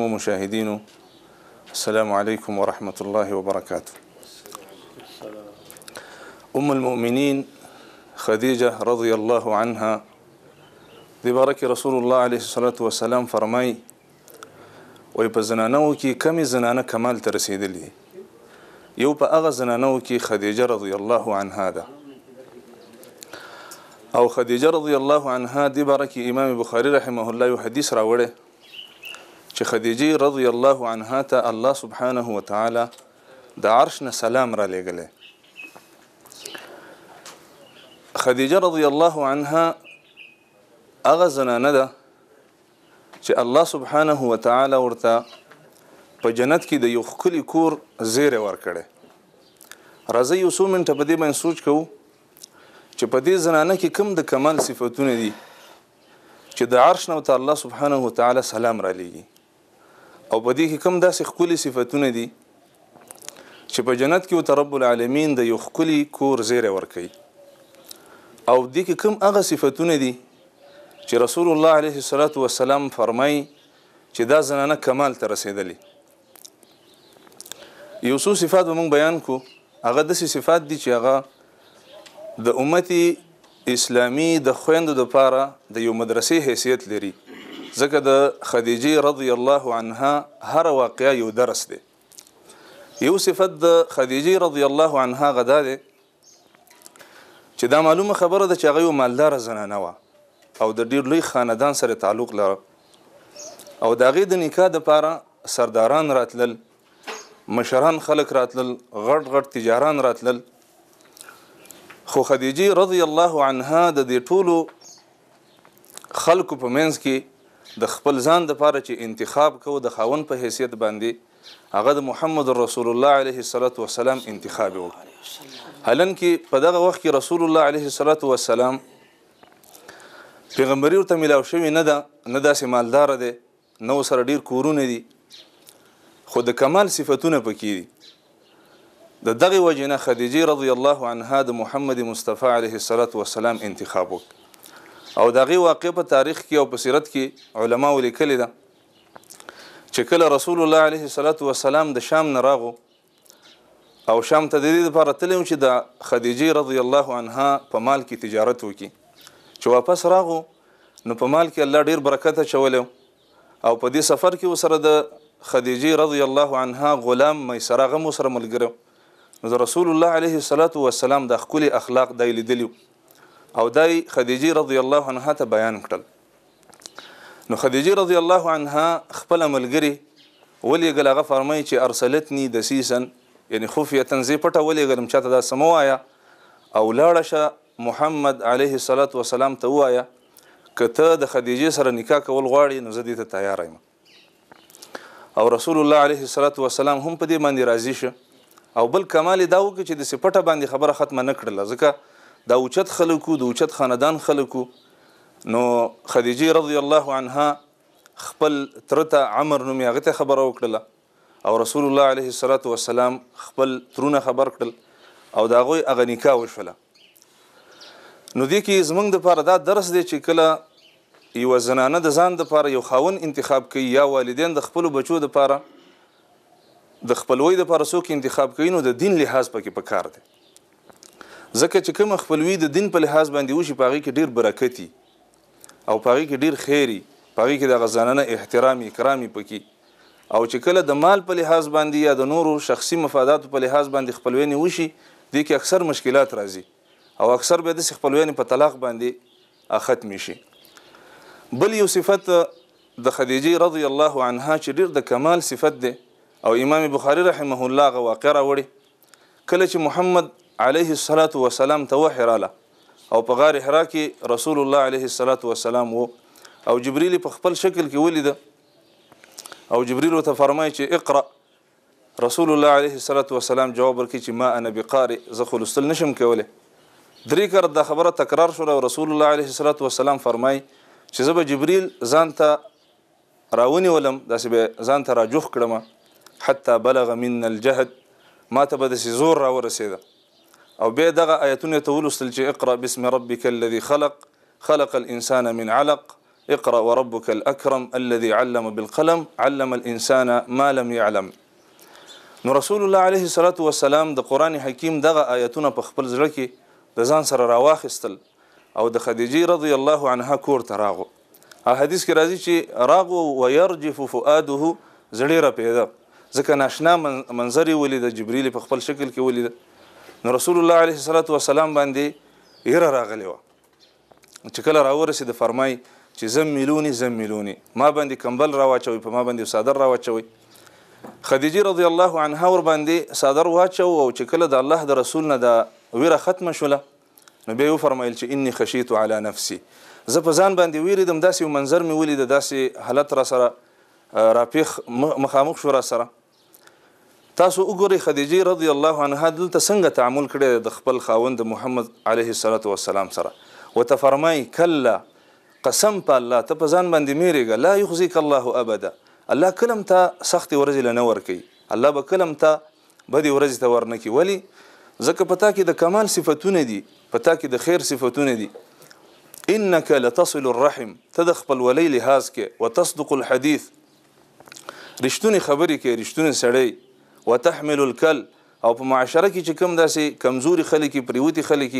ومشاهدينه السلام عليكم ورحمة الله وبركاته أم المؤمنين خديجة رضي الله عنها ببركة رسول الله عليه الصلاة والسلام فرمي ويبا په كم کې كمال ترسيد لي يوبا أغا یو خديجة رضي الله عنها هذا او خديجة رضي الله عنها دي بركة امام بخاري رحمه الله يحديث راوله چې خدیجه رضی الله عنها ته الله سبحانه و تعالی د عرش نه سلام را لګله خدیجه رضی الله عنها هغه زنانه ده چې الله سبحانه و تعالی ورته په جنت کې د یو خلی کور زیره ورکړي راځي یو څو منټه په دې باندې سوچ کوو چې په دې زنانه کې کوم د کمال صفاتونه دي چې د عرش نو ته الله سبحانه و تعالی سلام را لېږي او په دې کې کوم داسې خولي صفاتونه دي چې په جنت کې او رب العالمین د یو خولي کور زیره ورکي او دې کې کوم هغه صفاتونه دي چې رسول الله علیه الصلاۃ والسلام فرمای چې دا زنانه کمال ته رسیدلې یو څو صفات موږ بیان کو هغه د صفات دي چې هغه د امتی اسلامی د خويندو لپاره د یو مدرسې حیثیت لري ځکه د خدیجه رضی الله عنها هر واقعي یو درس دی یو صفت د خدیجه رضی الله عنها غدا دی چې دا معلومه خبره ده چې هغه یو مالدار زنانه و او د ډیر لوی خاندان سره تعلق لرله او دا غي د نکاح د پاره سرداران راتلل مشران خلق راتلل غړ غړ تجاران راتلل خو خدیجه رضی الله عنها د دې ټولو خلکو په منځ کې د خپل ځان د پاره چې انتخاب کوو د خاون په حیثیت باندې هغه د محمد رسول الله علیه الصلاۃ والسلام انتخاب وکړ هلن کې په دغه وخت کې رسول الله علیه الصلاۃ والسلام پیغمبري ورته ملاو شوی نه ده نه داسې مالدار دی نو سره ډیر کورونه دي خو د کمال صفاتونه پکې دي د دغه وجنه خدیجه رضی الله عنها د محمد مصطفی علیه الصلاۃ والسلام انتخاب وکړ او دغه واقع په تاریخ کې او په سیرت کې علما ولیکل ده چې کله رسول الله علیه الصلاۃ والسلام د شام نه راغو او شام ته د دې لپاره تلم چې د خدیجه رضی الله عنها په مال کې تجارت وکړي چې واپس راغو نو په مال کې الله ډیر برکت اچولیو او په دې سفر کې وسره د خدیجه رضی الله عنها غلام میسره غم سره ملګرو نو رسول الله علیه الصلاۃ والسلام د خپل اخلاق دایلی دلیو او دای خدیجه رضی الله عنها ته بیان کړل نو خدیجه رضی الله عنها خپل ملګری ولېګل هغه فرمایي چې ارسلتنی دسیسن یعنی خفیه زی پټه ولېګلم چاته دا سموایا او لاړه شه محمد علیه الصلاۃ والسلام ته وایا کته د خدیجه سره نکاح کول غواړي نو زه دې ته تیار یم او رسول الله علیه الصلاۃ والسلام هم په دې باندې راضی شه او بل کمال دا و چې د سپټه باندې خبره ختمه نکړله ځکه د اوچت خلکو د اوچت خاندان خلکو نو خدیجه رضی الله عنها خپل ترته عمر نوم یې هغه خبره وکړه او رسول الله علیه الصلاۃ والسلام خپل ترونه خبر کړل او داغه اغه نکاح وشوله نو دې کې زمنګ د پاره دا درس دی چې کله یو زنانه د ځان د پاره یو خاون انتخاب کوي یا والدین د خپل بچو د پاره د خپلوي د پاره څوک انتخاب کوي نو د دین لحاظ پکې پکار دی ځکه چې کوم خپلوي د دین په لحاظ باندې وشي پاره کې ډیر برکتی او پاره کې ډیر خیری پاره کې د غزانانه احترام اکرامي پکې او چې کله د مال په لحاظ باندې یا د نورو شخصي مفادات په لحاظ باندې خپلوینه وشي د کې اکثر مشکلات راځي او اکثر به د خپلوینه په طلاق باندې ختم شي بل یو صفت د خدیجه رضی الله عنها چې ډیر د کمال صفت ده او امام بخاری رحمه الله غواقره وړي کله چې محمد علیه الصلاۃ والسلام ته وحی رااله او په غار حرا کې رسول الله علیه الصلاۃ والسلام وو او جبرئیل په خپل شکل کې ولید او جبرئیل ته فرمایي چې اقرأ رسول الله علیه الصلاۃ والسلام جواب ورکړي چې ما انا بقاری زه خو لوستل نشم کولی درې کر د خبره تکرار شو او رسول الله علیه الصلاۃ والسلام فرمای چې زه به جبرئیل ځان ته راونی ولم داسې به ځان ته راجوخ کړم حتی بلغ من الجهد ما ته به د زور را ورسېده او به دغه آیتونه ته ولوستل چې اقرا بسم ربك الذي خلق خلق الانسان من علق اقرا وربك الاكرم الذي علم بالقلم علم الانسان ما لم يعلم نو رسول الله عليه الصلاه والسلام د قران حکیم دغه آیتونه په خپل ځل کې د ځان سره راواخستل او د خدیجه رضی الله عنها کور تراغو راغو حدیث کې راځي چې راغو ويرجف فؤاده زړه را پیدا ځکه ناشنا منظرې ولید جبريل په خپل شکل کې ولید نو رسول الله علیه الصلاۃ والسلام باندې ير راغلی و چې کله راورسید فرمای چې زم ملونی زم ملونی ما باندې کمبل راواچوي په ما باندې صادر راواچوي خدیجه رضی الله عنها ور باندې صادر واچو او چې کله د الله د رسول نه د ویره ختم شوله نو بیا یو فرمایل چې انی خشیت علی نفسی زه په ځان باندې ویریدم داسې منظر مې ولید داسې حالت را سره راپیخ مخامخ شو را سره تاسو وګورئ خدیجه رضی الله عنها دلته څنګه تعامل کړی د خپل خاوند محمد علیه الصلاۃ والسلام سره وته فرمای کلا قسم په الله ته په ځان باندې میریږه لا یخزیک الله ابدا الله کلم ته سخت ورځ لنه ورکی الله به کلم ته بدی ورځ ته ورنکی ولی ځکه پتا کې د کمال صفاتونه دي پتا کې د خیر صفاتونه دي انك لتصل الرحم تدخل ولي لهاز کې وتصدق الحديث رښتونی خبرې کې رښتونی سړی وتحمل الكل او په معاشره کې چې کوم داسې کمزوري خلک پریوتی خلک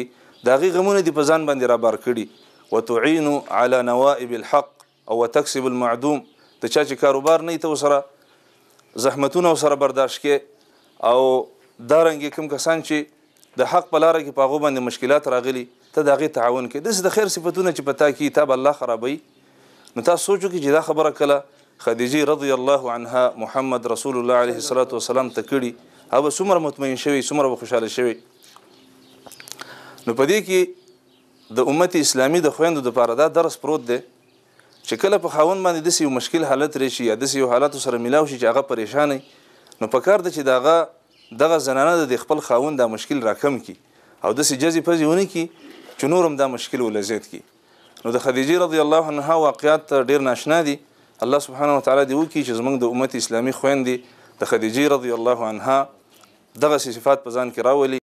دا غي غمونه دي په ځان باندې را بار کړي وتعين على نوائب الحق او وتكسب المعدوم ته چا چې کاروبار نه ته وسره زحمتونه وسره برداشت کې او دارنګ کوم کسان چې د حق په لار کې پاغو باندې مشکلات راغلي ته دا غي تعاون کې د خیر صفاتونه چې پتا کې تاب الله خرابي نو تاسو سوچو کې چې دا خبره کله خدیجه رضی الله عنها محمد رسول الله علیه الصلاۃ والسلام ته کړي هغه څومره مطمئن شوی څومره خوشاله شوی نو پدې کې د امت اسلامي د خويندو د پاره دا درس پروت دی چې کله په خاون باندې د یو مشکل حالت راشي یا د یو حالت سره ملاوي شي چې هغه پریشانې نو پکار د چې داغه دغه زنانه د خپل خاون دا مشکل راکم کی او د سې جزي پزیونه کی چې نورم دا مشکل ولزید کی نو د خدیجه رضی الله عنها واقعیات ډیر ناشنا دي الله سبحانه وتعالى دی وکی چې زمونږ د امت اسلامي خويندې د خدیجه رضی الله عنها دغه صفات په ځان کې راولي